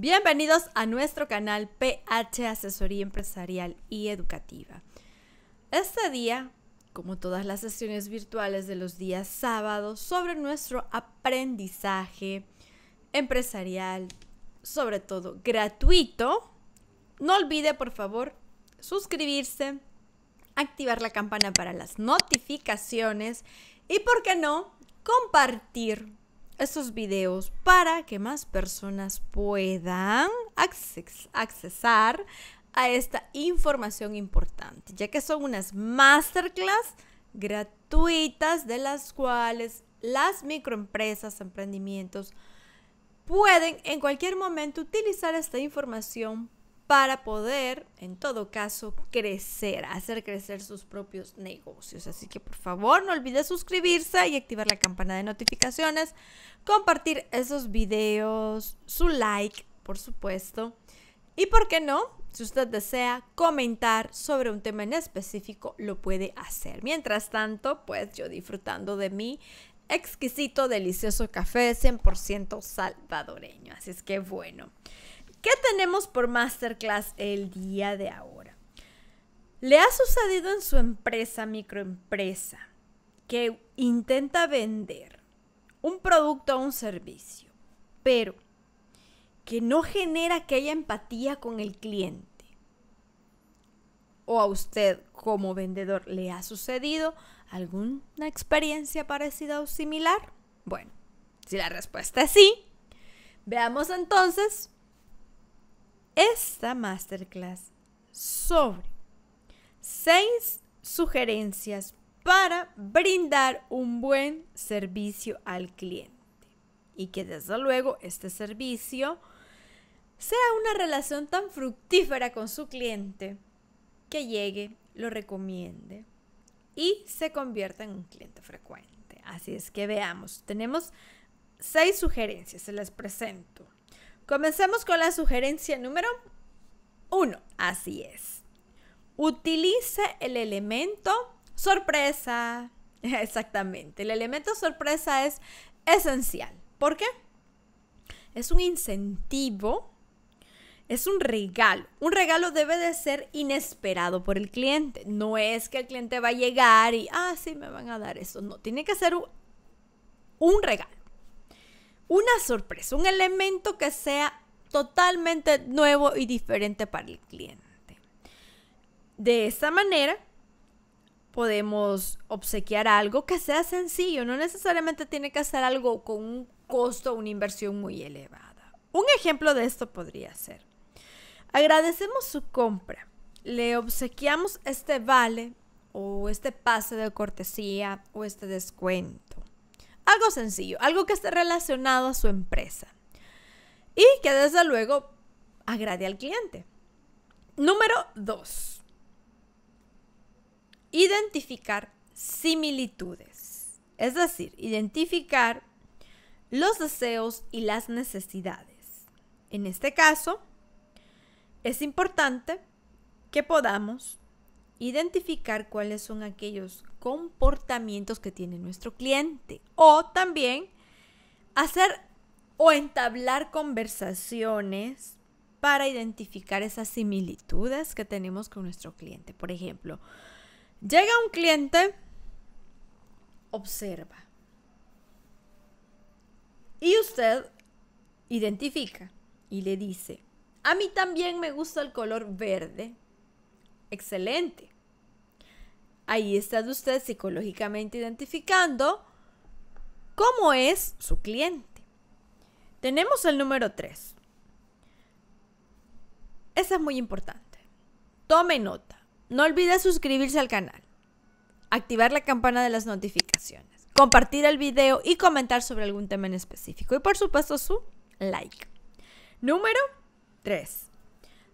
Bienvenidos a nuestro canal PH Asesoría Empresarial y Educativa. Este día, como todas las sesiones virtuales de los días sábados, sobre nuestro aprendizaje empresarial, sobre todo gratuito, no olvide por favor suscribirse, activar la campana para las notificaciones y, por qué no, compartir estos videos para que más personas puedan accesar a esta información importante, ya que son unas masterclass gratuitas de las cuales las microempresas, emprendimientos pueden en cualquier momento utilizar esta información para poder, en todo caso, crecer, hacer crecer sus propios negocios. Así que por favor no olvide suscribirse y activar la campana de notificaciones, compartir esos videos, su like, por supuesto. Y por qué no, si usted desea comentar sobre un tema en específico, lo puede hacer. Mientras tanto, pues yo disfrutando de mi exquisito, delicioso café 100% salvadoreño. Así es que bueno. ¿Qué tenemos por masterclass el día de ahora? ¿Le ha sucedido en su empresa, microempresa, que intenta vender un producto o un servicio, pero que no genera aquella empatía con el cliente? ¿O a usted como vendedor le ha sucedido alguna experiencia parecida o similar? Bueno, si la respuesta es sí, veamos entonces esta masterclass sobre seis sugerencias para brindar un buen servicio al cliente y que desde luego este servicio sea una relación tan fructífera con su cliente que llegue, lo recomiende y se convierta en un cliente frecuente. Así es que veamos, tenemos seis sugerencias, se las presento. Comencemos con la sugerencia número uno. Así es. Utilice el elemento sorpresa. Exactamente. El elemento sorpresa es esencial. ¿Por qué? Es un incentivo. Es un regalo. Un regalo debe de ser inesperado por el cliente. No es que el cliente va a llegar y, ah, sí, me van a dar eso. No, tiene que ser un regalo una sorpresa, un elemento que sea totalmente nuevo y diferente para el cliente. De esta manera podemos obsequiar algo que sea sencillo, no necesariamente tiene que ser algo con un costo o una inversión muy elevada. Un ejemplo de esto podría ser, agradecemos su compra, le obsequiamos este vale o este pase de cortesía o este descuento. Algo sencillo, algo que esté relacionado a su empresa y que desde luego agrade al cliente. Número dos, identificar similitudes, es decir, identificar los deseos y las necesidades. En este caso, es importante que podamos identificar cuáles son aquellos comportamientos que tiene nuestro cliente o también hacer o entablar conversaciones para identificar esas similitudes que tenemos con nuestro cliente. Por ejemplo, llega un cliente, observa y usted identifica y le dice, a mí también me gusta el color verde, Excelente. Ahí está usted psicológicamente identificando cómo es su cliente. Tenemos el número 3. Ese es muy importante. Tome nota. No olvide suscribirse al canal, activar la campana de las notificaciones, compartir el video y comentar sobre algún tema en específico. Y por supuesto su like. Número 3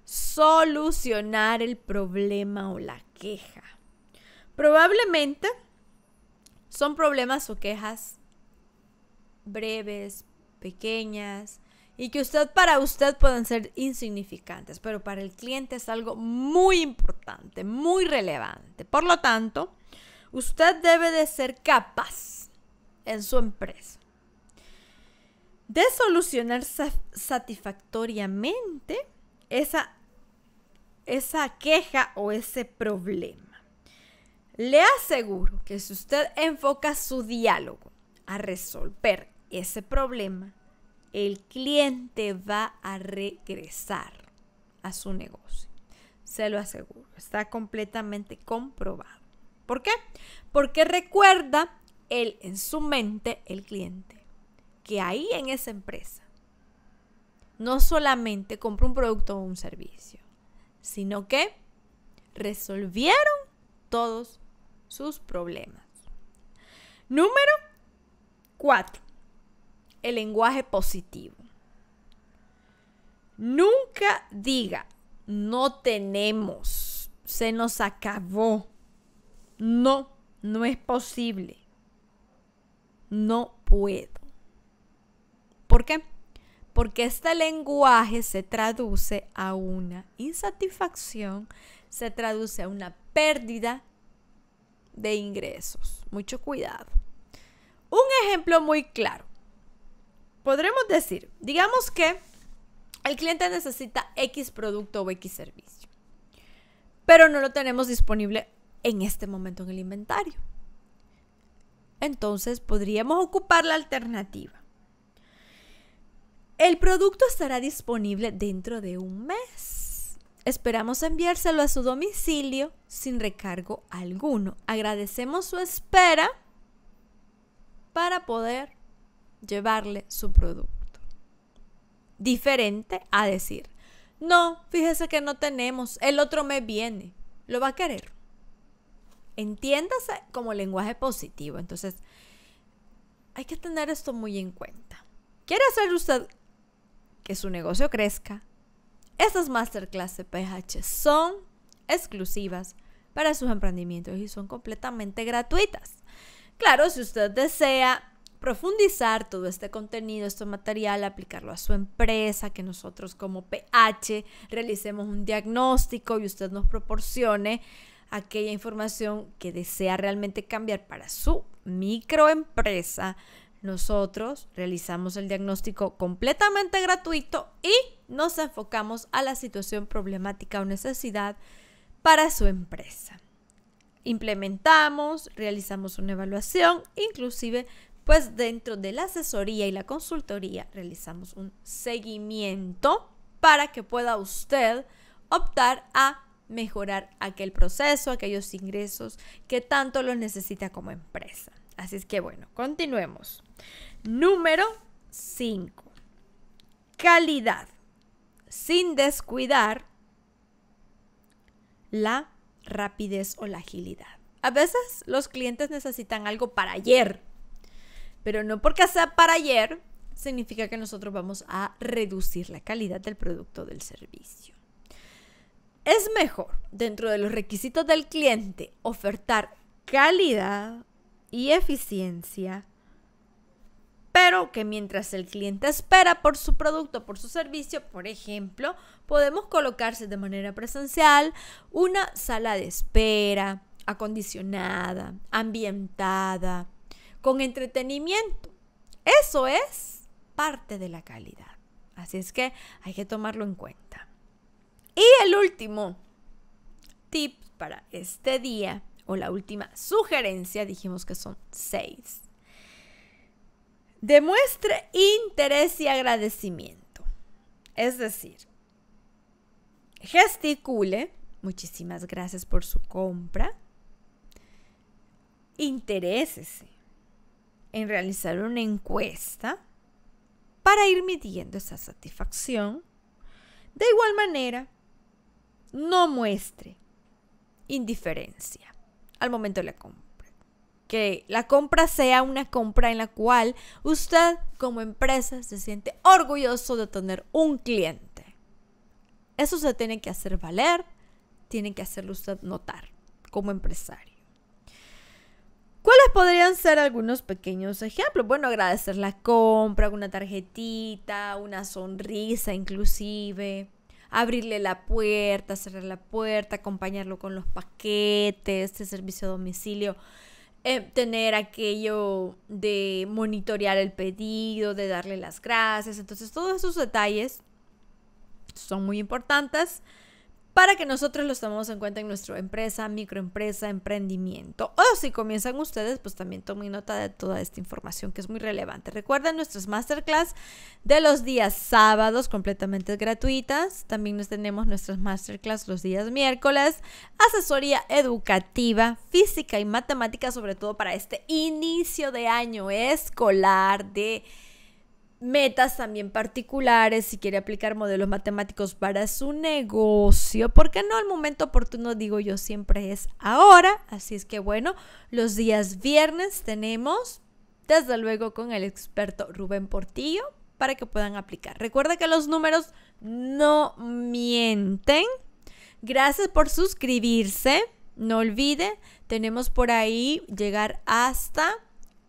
solucionar el problema o la queja. Probablemente son problemas o quejas breves, pequeñas, y que usted para usted pueden ser insignificantes, pero para el cliente es algo muy importante, muy relevante. Por lo tanto, usted debe de ser capaz en su empresa de solucionar satisfactoriamente esa, esa queja o ese problema. Le aseguro que si usted enfoca su diálogo a resolver ese problema, el cliente va a regresar a su negocio. Se lo aseguro, está completamente comprobado. ¿Por qué? Porque recuerda él en su mente, el cliente, que ahí en esa empresa no solamente compró un producto o un servicio, sino que resolvieron todos sus problemas. Número 4. El lenguaje positivo. Nunca diga, no tenemos, se nos acabó. No, no es posible. No puedo. ¿Por qué? porque este lenguaje se traduce a una insatisfacción, se traduce a una pérdida de ingresos. Mucho cuidado. Un ejemplo muy claro. Podremos decir, digamos que el cliente necesita X producto o X servicio, pero no lo tenemos disponible en este momento en el inventario. Entonces podríamos ocupar la alternativa el producto estará disponible dentro de un mes. Esperamos enviárselo a su domicilio sin recargo alguno. Agradecemos su espera para poder llevarle su producto. Diferente a decir, no, fíjese que no tenemos, el otro mes viene, lo va a querer. Entiéndase como lenguaje positivo. Entonces, hay que tener esto muy en cuenta. ¿Quiere hacer usted que su negocio crezca, estas masterclass de PH son exclusivas para sus emprendimientos y son completamente gratuitas. Claro, si usted desea profundizar todo este contenido, este material, aplicarlo a su empresa, que nosotros como PH realicemos un diagnóstico y usted nos proporcione aquella información que desea realmente cambiar para su microempresa, nosotros realizamos el diagnóstico completamente gratuito y nos enfocamos a la situación problemática o necesidad para su empresa. Implementamos, realizamos una evaluación, inclusive pues dentro de la asesoría y la consultoría realizamos un seguimiento para que pueda usted optar a mejorar aquel proceso, aquellos ingresos que tanto lo necesita como empresa. Así es que bueno, continuemos. Número 5. Calidad. Sin descuidar la rapidez o la agilidad. A veces los clientes necesitan algo para ayer, pero no porque sea para ayer significa que nosotros vamos a reducir la calidad del producto o del servicio. Es mejor, dentro de los requisitos del cliente, ofertar calidad y eficiencia pero que mientras el cliente espera por su producto, por su servicio, por ejemplo, podemos colocarse de manera presencial una sala de espera acondicionada, ambientada, con entretenimiento. Eso es parte de la calidad. Así es que hay que tomarlo en cuenta. Y el último tip para este día, o la última sugerencia, dijimos que son seis Demuestre interés y agradecimiento. Es decir, gesticule, muchísimas gracias por su compra, interésese en realizar una encuesta para ir midiendo esa satisfacción. De igual manera, no muestre indiferencia al momento de la compra que la compra sea una compra en la cual usted como empresa se siente orgulloso de tener un cliente. Eso se tiene que hacer valer, tiene que hacerlo usted notar como empresario. ¿Cuáles podrían ser algunos pequeños ejemplos? Bueno, agradecer la compra, una tarjetita, una sonrisa inclusive, abrirle la puerta, cerrar la puerta, acompañarlo con los paquetes este servicio a domicilio eh, tener aquello de monitorear el pedido, de darle las gracias. Entonces todos esos detalles son muy importantes para que nosotros los tomemos en cuenta en nuestra empresa, microempresa, emprendimiento. O si comienzan ustedes, pues también tomen nota de toda esta información que es muy relevante. Recuerden nuestras masterclass de los días sábados completamente gratuitas. También nos tenemos nuestras masterclass los días miércoles. Asesoría educativa, física y matemática, sobre todo para este inicio de año escolar de metas también particulares, si quiere aplicar modelos matemáticos para su negocio, porque no el momento oportuno, digo yo, siempre es ahora. Así es que bueno, los días viernes tenemos, desde luego, con el experto Rubén Portillo para que puedan aplicar. Recuerda que los números no mienten. Gracias por suscribirse. No olvide, tenemos por ahí llegar hasta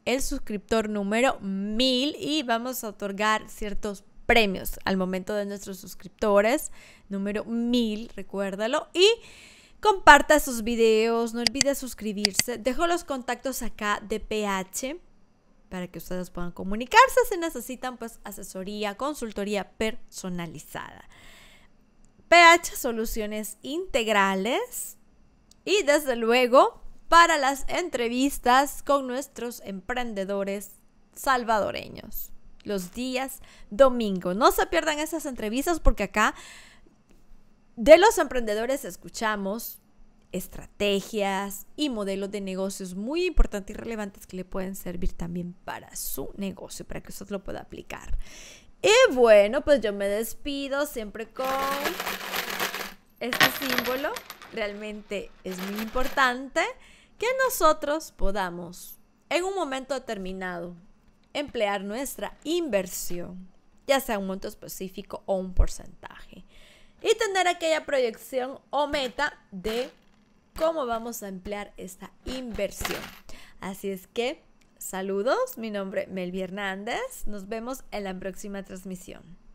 el suscriptor número 1000 y vamos a otorgar ciertos premios al momento de nuestros suscriptores número 1000, recuérdalo. Y comparta sus videos, no olvide suscribirse. Dejo los contactos acá de PH para que ustedes puedan comunicarse si necesitan pues asesoría, consultoría personalizada. PH Soluciones Integrales y desde luego para las entrevistas con nuestros emprendedores salvadoreños. Los días domingo. No se pierdan esas entrevistas porque acá de los emprendedores escuchamos estrategias y modelos de negocios muy importantes y relevantes que le pueden servir también para su negocio, para que usted lo pueda aplicar. Y bueno, pues yo me despido siempre con este símbolo. Realmente es muy importante que nosotros podamos en un momento determinado emplear nuestra inversión, ya sea un monto específico o un porcentaje, y tener aquella proyección o meta de cómo vamos a emplear esta inversión. Así es que, saludos, mi nombre es Melvi Hernández, nos vemos en la próxima transmisión.